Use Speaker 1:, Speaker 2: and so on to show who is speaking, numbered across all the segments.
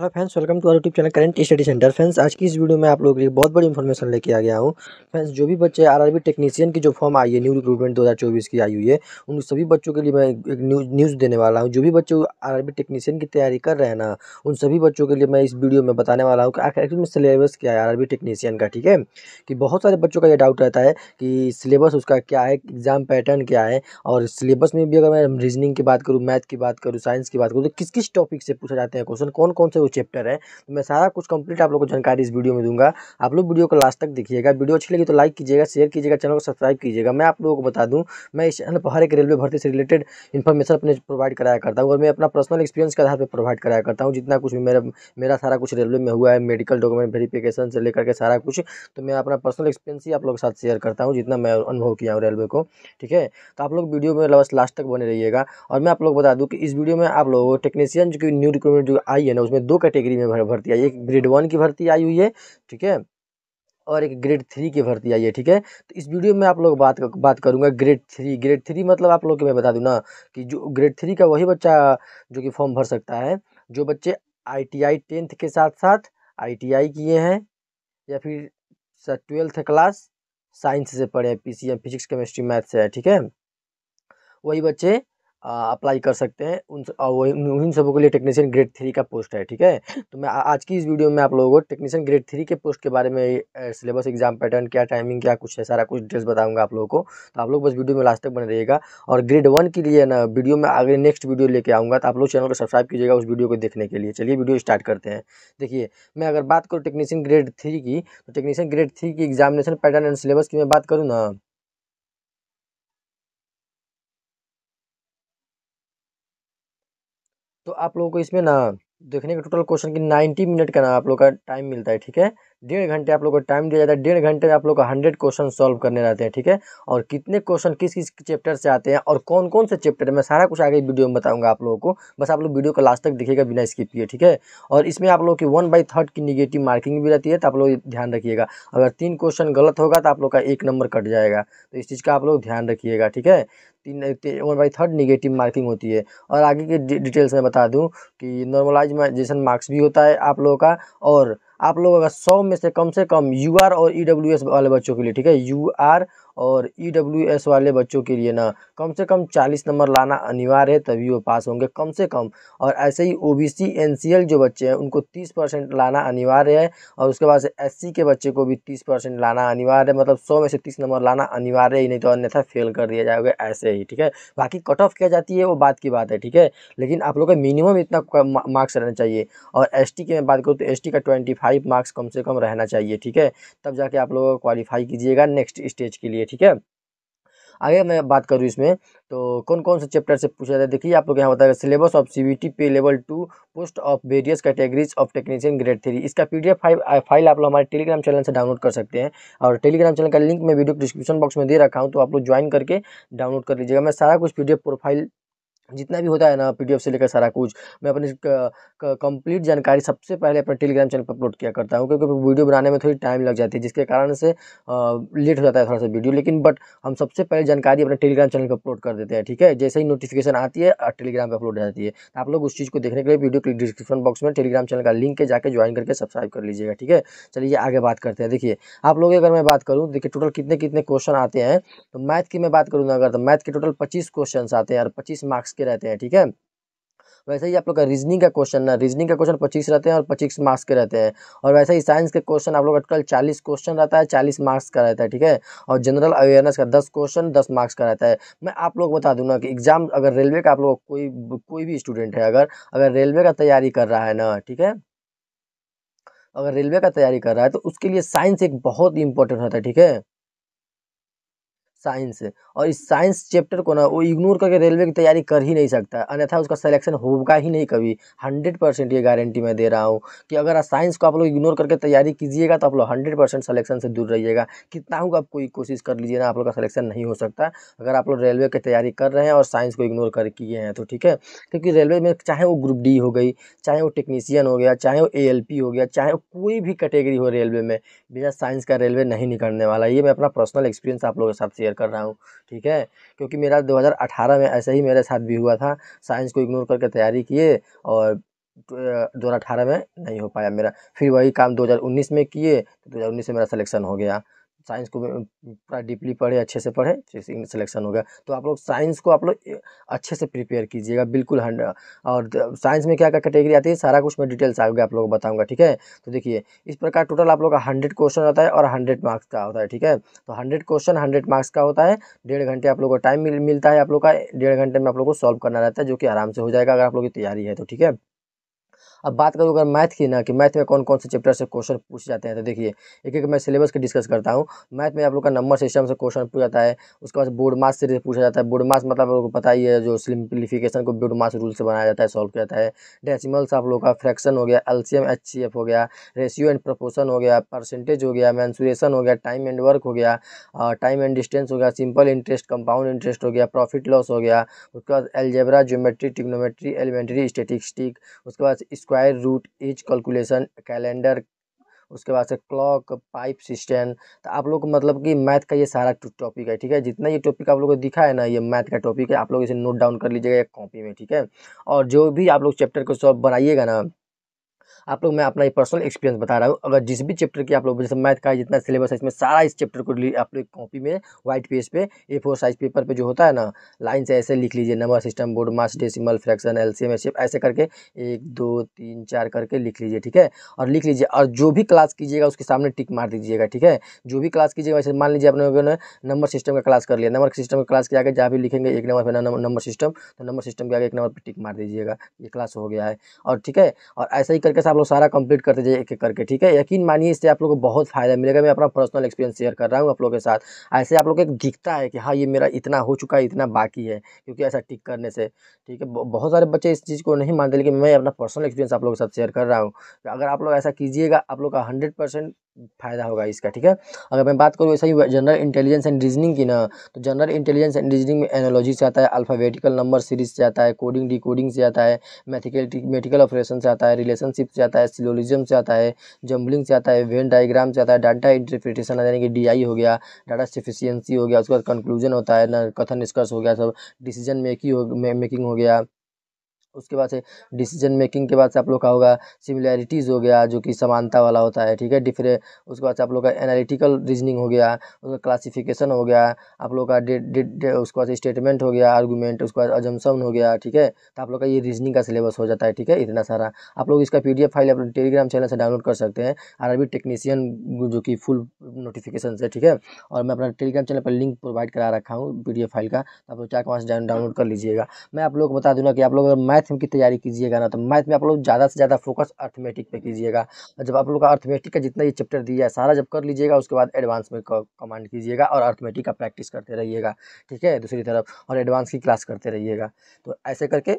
Speaker 1: hello friends welcome to our YouTube channel current study centre friends आज की इस video में आप लोगों के लिए बहुत बड़ी इन्फॉर्मेशन लेके आ गया हूँ फ्रेंड्स जो भी बच्चे आरआरबी टेक्नीशियन की जो फॉर्म आई है न्यू रिक्रूटमेंट 2024 की आई हुई है उन सभी बच्चों के लिए मैं एक न्यूज़ न्यूज़ देने वाला हूँ जो भी बच्चे आर टेक्नीशियन की तैयारी कर रहे हैं ना उन सभी बच्चों के लिए मैं इस वीडियो में बताने वाला हूँ कि आखिर में सिलेबस क्या है आर टेक्नीशियन का ठीक है कि बहुत सारे बच्चों का यह डाउट रहता है कि सिलेबस उसका क्या है एग्ज़ाम पैटर्न क्या है और सिलेबस में भी अगर मैं रीजनिंग की बात करूँ मैथ की बात करूँ साइंस की बात करूँ तो किस किस टॉपिक से पूछा जाते हैं क्वेश्चन कौन कौन से चैप्टर है तो मैं सारा कुछ कंप्लीट आप लोग को जानकारी इस वीडियो में दूंगा आप लोग वीडियो को लास्ट तक देखिएगा वीडियो अच्छी लगी तो लाइक कीजिएगा शेयर कीजिएगा चैनल को सब्सक्राइब कीजिएगा मैं आप लोगों को बता दूँ मैं इस चैनल पर हर एक रेलवे भर्ती से रिलेटेड इन्फॉर्मेशन अपने प्रोवाइड कराया करता हूँ और मैं अपना पर्सनल एक्सपीरियंस के आधार पर प्रोवाइड कराया करता हूँ जितना कुछ भी मेरा मेरा सारा कुछ रेलवे में हुआ है मेडिकल डॉक्यूमेंट वेरीफिकेशन से लेकर के सारा कुछ तो मैं अपना पर्सनल एक्सपीरियंस ही आप लोगों के साथ शेयर करता हूँ जितना मैं अनुभव किया हूँ रेलवे को ठीक है तो आप लोग वीडियो में बस लास्ट तक बने रहिएगा और मैं आप लोग बता दूँ कि इस वीडियो में आप लोगों को टेक्नीशियन जो कि न्यू रिक्रूटमेंट जो आई है ना उसमें दो कैटेगरी में भर्ती आई एक ग्रेड वन की भर्ती आई हुई है ठीक है और एक ग्रेड थ्री की भर्ती आई है ठीक है तो इस वीडियो में आप लोग बात बात करूंगा ग्रेड थ्री ग्रेड थ्री मतलब आप लोग के मैं बता दूं ना कि जो ग्रेड थ्री का वही बच्चा जो कि फॉर्म भर सकता है जो बच्चे आई टी आई टेंथ के साथ साथ आई टी आई किए हैं या फिर ट्वेल्थ क्लास साइंस से पढ़े हैं P C M physics chemistry math से है ठीक है वही बच्चे अप्लाई कर सकते हैं उन उन्हीं सबों के लिए टेक्नीशियन ग्रेड थ्री का पोस्ट है ठीक है तो मैं आज की इस वीडियो में आप लोगों को टेक्नीशियन ग्रेड थ्री के पोस्ट के बारे में सिलेबस एग्जाम पैटर्न क्या टाइमिंग क्या कुछ है सारा कुछ डिटेल्स बताऊंगा आप लोगों को तो आप लोग बस वीडियो में लास्ट तक बने रहिएगा और ग्रेड वन के लिए ना वीडियो में आगे नेक्स्ट वीडियो लेके आऊँगा तो आप लोग चैनल को सब्सक्राइब कीजिएगा उस वीडियो को देखने के लिए चलिए वीडियो स्टार्ट करते हैं देखिए मैं अगर बात करूँ टेक्नीशियन ग्रेड थ्री की तो टेक्नीशियन ग्रेड थ्री की एग्जामिनेशन पैटर्न एंड सिलेबस की मैं बात करूँ ना तो आप लोगों को इसमें ना देखने का टोटल क्वेश्चन की नाइन्टी मिनट का ना आप लोग का टाइम मिलता है ठीक है डेढ़ घंटे आप लोग को टाइम दिया जाता है डेढ़ घंटे में आप लोग का हंड्रेड क्वेश्चन सॉल्व करने रहते हैं ठीक है और कितने क्वेश्चन किस किस चैप्टर से आते हैं और कौन कौन से चैप्टर में सारा कुछ आगे वीडियो में बताऊंगा आप लोगों को बस आप लोग वीडियो को लास्ट तक देखिएगा बिना स्किप किए ठीक है और इसमें आप लोग की वन बाई थर्ड की निगेटिव मार्किंग भी रहती है तो आप लोग ध्यान रखिएगा अगर तीन क्वेश्चन गलत होगा तो आप लोग का एक नंबर कट जाएगा तो इस चीज़ का आप लोग ध्यान रखिएगा ठीक है तीन one by third negative marking होती है और आगे की डिटेल्स में बता दूँ कि नॉर्मलाइज मार्क्स भी होता है आप लोगों का और आप लोग अगर सौ में से कम से कम यू आर और ई डब्ल्यू एस वाले बच्चों के लिए ठीक है यू आर और ई डब्ल्यू एस वाले बच्चों के लिए ना कम से कम चालीस नंबर लाना अनिवार्य है तभी वो पास होंगे कम से कम और ऐसे ही O B C N C L जो बच्चे हैं उनको तीस परसेंट लाना अनिवार्य है और उसके बाद एस सी के बच्चे को भी तीस परसेंट लाना अनिवार्य है मतलब सौ में से तीस नंबर लाना अनिवार्य ही नहीं तो अन्यथा फेल कर दिया जाएगा ऐसे ही ठीक है बाकी कट ऑफ किया जाती है वो बात की बात है ठीक है लेकिन आप लोग का मिनिमम इतना मार्क्स रहना चाहिए और एस टी की मैं बात करूँ तो एस टी का ट्वेंटी फाइव मार्क्स कम से कम रहना चाहिए ठीक है तब जाके आप लोग क्वालिफाई कीजिएगा नेक्स्ट स्टेज के लिए लिए ठीक है आगे मैं बात करूँ इसमें तो कौन कौन से चैप्टर से पूछा जाता है देखिए आप लोग यहाँ बताएगा syllabus of C CBT pay level two post of various categories of technician grade three इसका पीडीएफ फाइल फाइल आप लोग हमारे टेलीग्राम चैनल से डाउनलोड कर सकते हैं और टेलीग्राम चैनल का लिंक मैं वीडियो डिस्क्रिप्शन बॉक्स में दे रखा हूँ तो आप लोग ज्वाइन करके डाउनलोड कर लीजिएगा मैं सारा कुछ पी प्रोफाइल जितना भी होता है ना पी से लेकर सारा कुछ मैं अपनी कंप्लीट जानकारी सबसे पहले अपने टेलीग्राम चैनल पर अपलोड किया करता हूँ क्योंकि वीडियो बनाने में थोड़ी टाइम लग जाती है जिसके कारण से लेट हो जाता है थोड़ा सा वीडियो लेकिन बट हम सबसे पहले जानकारी अपने टेलीग्राम चैनल पर अपलोड कर देते हैं ठीक है जैसे ही नोटिफिकेशन आती है टेलीग्राम पर अपलोड हो जाती है तो आप लोग उस चीज़ को देखने के लिए वीडियो के डिस्क्रिप्शन बॉक्स में टेलीग्राम चैनल का लिंक है जाकर ज्वाइन करके सब्सक्राइब कर लीजिएगा ठीक है चलिए आगे बात करते हैं देखिए आप लोग अगर मैं बात करूँ देखिए टोटल कितने कितने क्वेश्चन आते हैं तो मैथ की मैं बात करूँ अगर तो मैथ के टोटल पच्चीस क्वेश्चन आते हैं और पच्चीस मार्क्स के रहते हैं ठीक है वैसे ही आप लोग का रीजनिंग का क्वेश्चन ना रीजनिंग का क्वेश्चन पच्चीस रहते हैं और पच्चीस मार्क्स के रहते हैं और वैसे ही साइंस के क्वेश्चन आप लोग का टोटल चालीस क्वेश्चन रहता है चालीस मार्क्स का रहता है ठीक है और जनरल अवेयरनेस का दस क्वेश्चन दस मार्क्स का रहता है मैं आप लोग बता दूँ ना कि एग्जाम अगर रेलवे का आप लोग कोई कोई भी स्टूडेंट है अगर अगर रेलवे का तैयारी कर रहा है ना ठीक है अगर रेलवे का तैयारी कर रहा है तो उसके लिए साइंस एक बहुत ही इंपॉर्टेंट होता है ठीक है साइंस और इस साइंस चैप्टर को ना वो इग्नोर करके रेलवे की तैयारी कर ही नहीं सकता अन्यथा उसका सिलेक्शन होगा ही नहीं कभी हंड्रेड परसेंट ये गारंटी मैं दे रहा हूँ कि अगर आप साइंस को आप लोग इग्नोर करके तैयारी कीजिएगा तो आप लोग हंड्रेड परसेंट सलेक्शन से दूर रहिएगा कितना होगा आप कोई कोशिश कर लीजिए ना आप लोग का सलेक्शन नहीं हो सकता अगर आप लोग रेलवे की तैयारी कर रहे हैं और साइंस को इग्नोर कर किए हैं तो ठीक है क्योंकि रेलवे में चाहे वो ग्रुप डी हो गई चाहे वो टेक्नीशियन हो गया चाहे वो ए हो गया चाहे कोई भी कैटेगरी हो रेलवे में बिना साइंस का रेलवे नहीं निकलने वाला ये मैं अपना पर्सनल एक्सपीरियंस आप लोगों के साथ शेयर शेयर कर रहा हूँ ठीक है क्योंकि मेरा 2018 में ऐसे ही मेरे साथ भी हुआ था साइंस को इग्नोर करके तैयारी किए और दो हज़ार अठारह में नहीं हो पाया मेरा फिर वही काम 2019 में किए तो 2019 में मेरा सिलेक्शन हो गया साइंस को पूरा डीपली पढ़े अच्छे से पढ़े फिर सिलेक्शन गया तो आप लोग साइंस को आप लोग अच्छे से प्रिपेयर कीजिएगा बिल्कुल हंड और साइंस में क्या क्या कैटेगरी आती है सारा कुछ मैं डिटेल्स आगे आप लोगों को बताऊंगा ठीक है तो देखिए इस प्रकार टोटल आप लोग का हंड्रेड क्वेश्चन होता है और हंड्रेड मार्क्स का होता है ठीक है तो हंड्रेड क्वेश्चन हंड्रेड मार्क्स का होता है डेढ़ घंटे आप लोग को टाइम मिलता है आप लोग का डेढ़ घंटे में आप लोग को सॉल्व करना रहता है जो कि आराम से हो जाएगा अगर आप लोग की तैयारी है तो ठीक है अब बात करूँ अगर मैथ की ना कि मैथ में कौन कौन से चैप्टर से क्वेश्चन पूछ जाते हैं तो देखिए एक एक मैं सिलेबस के डिस्कस करता हूँ मैथ में आप लोग का नंबर सिस्टम से क्वेश्चन पूछा जाता है उसके बाद बोर्ड मास से पूछा जाता है बोर्ड मास मतलब आप लोग को पता ही है जो सिंप्लीफिकेशन को बोर्ड मास रूल से बनाया जाता है सॉल्व किया जाता है डेसिमल्स आप लोग का फ्रैक्शन हो गया एल्शियम एच हो गया रेशियो एंड प्रपोशन हो गया परसेंटेज हो गया मैंसुरेशन हो गया टाइम एंड वर्क हो गया टाइम एंड डिस्टेंस हो गया सिंपल इंटरेस्ट कंपाउंड इंटरेस्ट हो गया प्रॉफिट लॉस हो गया उसके बाद algebra geometry trigonometry elementary statistic उसके बाद square root is calculation calendar उसके बाद से क्लॉक पाइप सिस्टम तो आप लोग मतलब कि मैथ का ये सारा टॉपिक है ठीक है जितना ये टॉपिक आप लोगों को दिखा है ना ये मैथ का टॉपिक है आप लोग इसे नोट डाउन कर लीजिएगा एक कॉपी में ठीक है और जो भी आप लोग चैप्टर को सॉल्व बनाइएगा ना आप लोग मैं अपना ये पर्सनल एक्सपीरियंस बता रहा हूँ अगर जिस भी चैप्टर की आप लोग जैसे मैथ का जितना सिलेबस है इसमें सारा इस चैप्टर को आप लोग कॉपी में व्हाइट पेज पे ए फोर साइज पेपर पे जो होता है ना लाइन से ऐसे लिख लीजिए number system BODMAS decimal fraction LCM एस ऐसे करके एक दो तीन चार करके लिख लीजिए ठीक है और लिख लीजिए और जो भी क्लास कीजिएगा उसके सामने टिक मार दीजिएगा ठीक है जो भी क्लास कीजिएगा वैसे मान लीजिए आपने नंबर सिस्टम का क्लास कर लिया नंबर सिस्टम का क्लास के आगे जहाँ भी लिखेंगे एक नंबर पर नंबर सिस्टम तो नंबर सिस्टम के आगे एक नंबर पर टिक मार दीजिएगा ये क्लास हो गया है और ठीक है और ऐसा ही करके आप लोग सारा कंप्लीट करते जाइए एक एक करके ठीक है यकीन मानिए इससे आप लोग को बहुत फायदा मिलेगा मैं अपना पर्सनल एक्सपीरियंस शेयर कर रहा हूँ आप लोग के साथ ऐसे आप लोग को दिखता है कि हाँ ये मेरा इतना हो चुका है इतना बाकी है क्योंकि ऐसा टिक करने से ठीक है बहुत सारे बच्चे इस चीज़ को नहीं मानते लेकिन मैं अपना पर्सनल एक्सपीरियंस आप लोगों के साथ शेयर कर रहा हूँ अगर आप लोग ऐसा कीजिएगा आप लोग का हंड्रेड फायदा होगा इसका ठीक है अगर मैं बात करूँ ऐसा ही जनरल इंटेलिजेंस एंड रीजनिंग की ना तो जनरल इंटेलिजेंस एंड रीजनिंग में एनोलॉजी से आता है अल्फाबेटिकल नंबर सीरीज से आता है कोडिंग डिकोडिंग से आता है मैथिकल मेडिकल ऑपरेशन से आता है रिलेशनशिप से आता है सिलोलिज्म से आता है जम्बलिंग से आता है वेन डाइग्राम से आता है डाटा इंटरप्रिटेशन यानी कि डी हो गया डाटा सफिशियंसी हो गया उसके बाद कंक्लूजन होता है ना कथन निष्कर्ष हो गया सब डिसीजन मेकिंग हो गया उसके बाद से डिसीजन मेकिंग के बाद से आप लोग का होगा सिमिलैरिटीज़ हो गया जो कि समानता वाला होता है ठीक है डिफरें उसके बाद से आप लोग का एनालिटिकल रीजनिंग हो गया उसका क्लासिफिकेशन हो गया आप लोग का डेट उसके बाद स्टेटमेंट हो गया आर्गूमेंट उसके बाद अजमसन हो गया ठीक है तो आप लोग का ये रीजनिंग का सिलेबस हो जाता है ठीक है इतना सारा आप लोग इसका पी फाइल आप टेलीग्राम चैनल से डाउनलोड कर सकते हैं आर टेक्नीशियन जो कि फुल नोटिफिकेशन से ठीक है और मैं अपना टेलीग्राम चैनल पर लिंक प्रोवाइड करा रखा हूँ पी फाइल का तो आप लोग चार वहाँ से डाउनलोड कर लीजिएगा मैं आप लोग को बता दूँगा कि आप लोग अगर मैथ मैथ की तैयारी कीजिएगा ना तो मैथ में आप लोग ज़्यादा से ज़्यादा फोकस अर्थमेटिक पे कीजिएगा और जब आप लोग का अर्थमेटिक का जितना ये चैप्टर दिया है सारा जब कर लीजिएगा उसके बाद एडवांस में कमांड कीजिएगा और अर्थमेटिक का प्रैक्टिस करते रहिएगा ठीक है दूसरी तरफ और एडवांस की क्लास करते रहिएगा तो ऐसे करके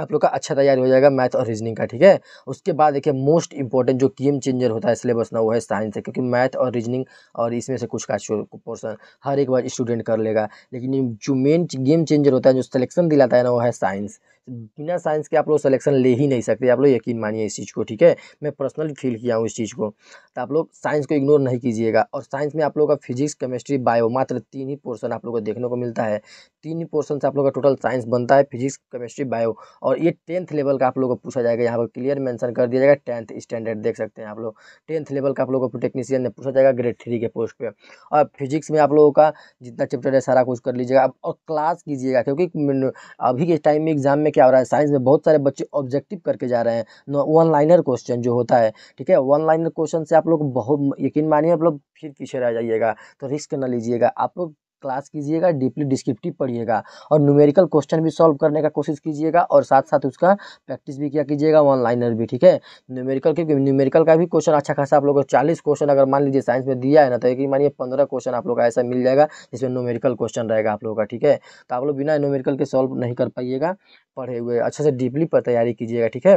Speaker 1: आप लोग का अच्छा तैयारी हो जाएगा मैथ और रीजनिंग का ठीक है उसके बाद देखिए मोस्ट इंपॉर्टेंट जो गेम चेंजर होता है सिलेबस ना वो है साइंस है क्योंकि मैथ और रीजनिंग और इसमें से कुछ का पोर्सन हर एक बार स्टूडेंट कर लेगा लेकिन जो मेन गेम चेंजर होता है जो सिलेक्शन दिलाता है ना वो है साइंस बिना साइंस के आप लोग सिलेक्शन ले ही नहीं सकते आप लोग यकीन मानिए इस चीज़ को ठीक है मैं पर्सनली फील किया हूँ इस चीज़ को तो आप लोग साइंस को इग्नोर नहीं कीजिएगा और साइंस में आप लोग का फिजिक्स केमिस्ट्री बायो मात्र तीन ही पोर्सन आप लोग को देखने को मिलता है तीन ही पोर्सन से आप लोग का टोटल साइंस बनता है फिजिक्स केमिस्ट्री बायो और ये टेंथ लेवल का आप लोग को पूछा जाएगा यहाँ पर क्लियर मैंसन कर दिया जाएगा टेंथ स्टैंडर्ड देख सकते हैं आप लोग टेंथ लेवल का आप लोगों को टेक्नीशियन ने पूछा जाएगा ग्रेड थ्री के पोस्ट पर और फिजिक्स में आप लोगों का जितना चैप्टर है सारा कुछ कर लीजिएगा और क्लास कीजिएगा क्योंकि अभी के टाइम में एग्जाम में क्या हो रहा है साइंस में बहुत सारे बच्चे ऑब्जेक्टिव करके जा रहे हैं वन लाइनर क्वेश्चन जो होता है ठीक है वन लाइनर क्वेश्चन से आप लोग बहुत यकीन मानिए आप लोग फिर पीछे रह जाइएगा तो रिस्क ना लीजिएगा आप लोग क्लास कीजिएगा डीपली डिस्क्रिप्टिव पढ़िएगा और न्यूमेरिकल क्वेश्चन भी सॉल्व करने का कोशिश कीजिएगा और साथ साथ उसका प्रैक्टिस भी किया कीजिएगा वन लाइनर भी ठीक है न्यूमेरिकल के न्यूमेरिकल का भी क्वेश्चन अच्छा खासा आप लोगों को चालीस क्वेश्चन अगर मान लीजिए साइंस में दिया है ना तो एक मानिए पंद्रह क्वेश्चन आप लोग का ऐसा मिल जाएगा जिसमें न्यूमेरिकल क्वेश्चन रहेगा आप लोगों का ठीक है तो आप लोग बिना न्यूमेरिकल के सॉल्व नहीं कर पाइएगा पढ़े हुए अच्छे से डीपली तैयारी कीजिएगा ठीक है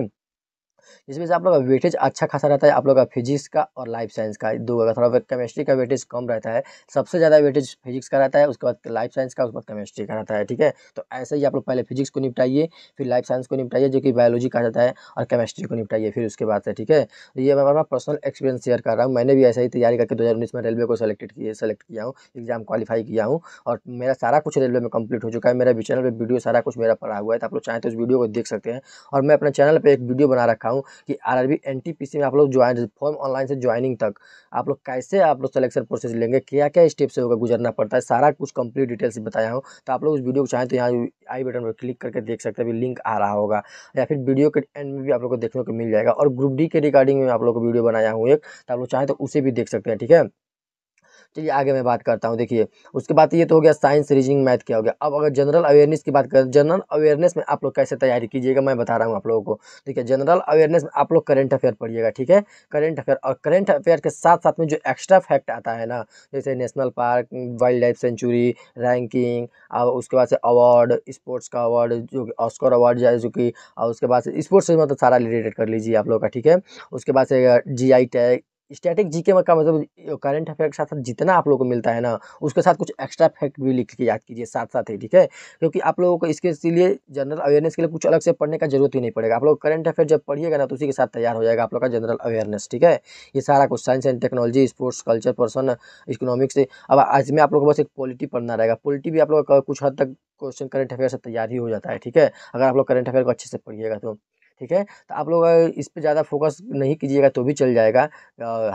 Speaker 1: जिसमें से आप लोग का वेटेज अच्छा खासा रहता है आप लोग का फिजिक्स का और लाइफ साइंस का दो अगर थोड़ा केमिस्ट्री का वेटेज कम रहता है सबसे ज़्यादा वेटेज फिजिक्स का रहता है उसके बाद लाइफ साइंस का उसके बाद केमिस्ट्री का रहता है ठीक है तो ऐसे ही आप लोग पहले फिजिक्स को निपटाइए फिर लाइफ साइंस को निपटाइए जो कि बायोलॉजी का जाता है और केमिस्ट्री को निपटाइए फिर उसके बाद से ठीक है तो ये मैं अपना पर्सनल एक्सपीरियंस शेयर कर रहा हूँ मैंने भी ऐसा ही तैयारी करके दो में रेलवे को सेलेक्टेड किए सेलेक्ट किया हूँ एग्जाम क्वालिफाई किया हूँ और मेरा सारा कुछ रेलवे में कम्प्लीट हो चुका है मेरा चैनल पर वीडियो सारा कुछ मेरा पड़ा हुआ है तो आप लोग चाहें तो उस वीडियो को देख सकते हैं और मैं अपने चैनल पर एक वीडियो बना रखा हूँ कि आरआरबी एनटीपीसी में आप लोग ज्वाइन फॉर्म ऑनलाइन से ज्वाइनिंग तक आप लोग कैसे आप लोग सिलेक्शन प्रोसेस लेंगे क्या क्या स्टेप से होगा गुजरना पड़ता है सारा कुछ कंप्लीट डिटेल्स बताया हूँ तो आप लोग उस वीडियो को चाहें तो यहाँ आई बटन पर क्लिक करके देख सकते हैं लिंक आ रहा होगा या फिर वीडियो के एंड में भी आप लोग को देखने को मिल जाएगा और ग्रुप डी के रिगार्डिंग में आप लोग को वीडियो बनाया हूँ एक तो आप लोग चाहें तो उसे भी देख सकते हैं ठीक है चलिए आगे मैं बात करता हूँ देखिए उसके बाद ये तो हो गया साइंस रीजनिंग मैथ क्या हो गया अब अगर जनरल अवेयरनेस की बात करें जनरल अवेयरनेस में आप लोग कैसे तैयारी कीजिएगा मैं बता रहा हूँ आप लोगों को देखिए जनरल अवेयरनेस में आप लोग करेंट अफेयर पढ़िएगा ठीक है करेंट अफेयर और करेंट अफेयर के साथ साथ में जो एक्स्ट्रा फैक्ट आता है ना जैसे national park wildlife sanctuary ranking और उसके बाद से अवार्ड स्पोर्ट्स का अवार्ड जो कि ऑस्कर अवार्ड जाए जो कि और उसके बाद से स्पोर्ट्स से मतलब सारा रिलेटेड कर लीजिए आप लोग का ठीक है उसके बाद से G I tag static GK का मतलब करंट अफेयर के साथ साथ जितना आप लोगों को मिलता है ना उसके साथ कुछ एक्स्ट्रा फैक्ट भी लिख के याद कीजिए साथ साथ ही ठीक है क्योंकि आप लोगों को इसके लिए जनरल अवेयरनेस के लिए कुछ अलग से पढ़ने का जरूरत ही नहीं पड़ेगा आप लोग करंट अफेयर जब पढ़िएगा ना तो उसी के साथ तैयार हो जाएगा आप लोग का जनरल अवेयरनेस ठीक है ये सारा कुछ science and technology sports culture person economics अब आज में आप लोग को बस एक पॉलिटी पढ़ना रहेगा पॉलिटी भी आप लोग का कुछ हद तक क्वेश्चन करंट अफेयर से तैयार ही हो जाता है ठीक है अगर आप लोग करंट अफेयर को अच्छे से पढ़िएगा तो ठीक है तो आप लोग इस पर ज़्यादा फोकस नहीं कीजिएगा तो भी चल जाएगा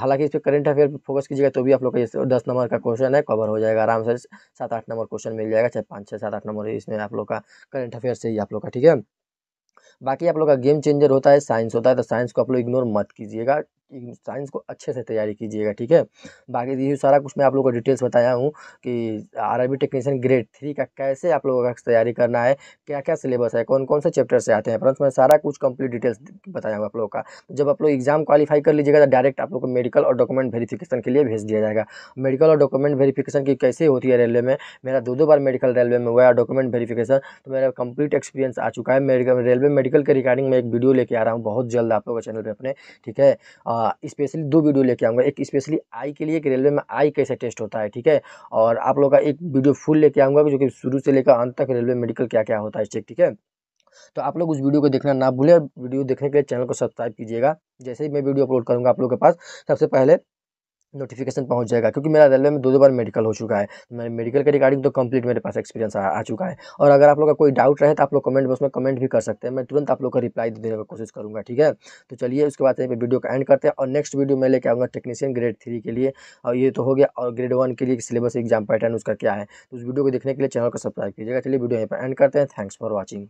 Speaker 1: हालांकि इस पर करंट अफेयर पर फोकस कीजिएगा तो भी आप लोग का जैसे दस नंबर का क्वेश्चन है कवर हो जाएगा आराम से सात आठ नंबर क्वेश्चन मिल जाएगा चाहे पाँच छः सात आठ नंबर इसमें आप लोग का करंट अफेयर से ही आप लोग का ठीक है बाकी आप लोग का गेम चेंजर होता है साइंस होता है तो साइंस को आप लोग इग्नोर मत कीजिएगा साइंस को अच्छे से तैयारी कीजिएगा ठीक है बाकी ये सारा कुछ मैं आप लोगों को डिटेल्स बताया हूँ कि आरबी टेक्नीशियन ग्रेड थ्री का कैसे आप लोगों का तैयारी करना है क्या क्या सिलेबस है कौन कौन से चैप्टर से आते हैं परंतु मैं सारा कुछ कंप्लीट डिटेल्स बताया हूँ आप लोगों का तो जब आप लोग एग्जाम क्वालीफाई कर लीजिएगा तो डायरेक्ट आप लोग को मेडिकल और डॉक्यूमेंट वेरीफिकेशन के लिए भेज दिया जाएगा मेडिकल और डॉक्यूमेंट वेरीफिकेशन की कैसे होती है रेलवे में मेरा दो दो बार मेडिकल रेलवे में हुआ है डॉक्यूमेंट वेरीफिकेशन तो मेरा कंप्लीट एक्सपीरियंस आ चुका है रेलवे मेडिकल के रिगार्डिंग मैं एक वीडियो लेके आ रहा हूँ बहुत जल्द आप लोगों के चैनल पर अपने ठीक है स्पेशली दो वीडियो लेके आऊँगा एक स्पेशली आई के लिए कि रेलवे में आई कैसे टेस्ट होता है ठीक है और आप लोग का एक वीडियो फुल लेके आऊँगा जो कि शुरू से लेकर अंत तक रेलवे मेडिकल क्या क्या होता है चेक ठीक है तो आप लोग उस वीडियो को देखना ना भूलें वीडियो देखने के लिए चैनल को सब्सक्राइब कीजिएगा जैसे ही मैं वीडियो अपलोड करूँगा आप लोग के पास सबसे पहले नोटिफिकेशन पहुंच जाएगा क्योंकि मेरा रेलवे में दो दो बार मेडिकल हो चुका है मैं तो मेडिकल के रिगार्डिंग तो कंप्लीट मेरे पास एक्सपीरियंस आ, आ चुका है और अगर आप लोग का कोई डाउट रहे तो आप लोग कमेंट बॉक्स में कमेंट भी कर सकते हैं मैं तुरंत आप लोग का रिप्लाई देने की कोशिश करूँगा ठीक है तो चलिए उसके बाद यहीं पर वीडियो का एंड करते हैं और नेक्स्ट वीडियो मैं लेके आऊँगा टेक्नीशियन ग्रेड थ्री के लिए और ये तो हो गया और ग्रेड वन के लिए सिलेबस एग्जाम पैटर्न उसका क्या है तो उस वीडियो को देखने के लिए चैनल को सब्सक्राइब कीजिएगा चलिए वीडियो यहीं पर एंड करते हैं थैंक्स फॉर वॉचिंग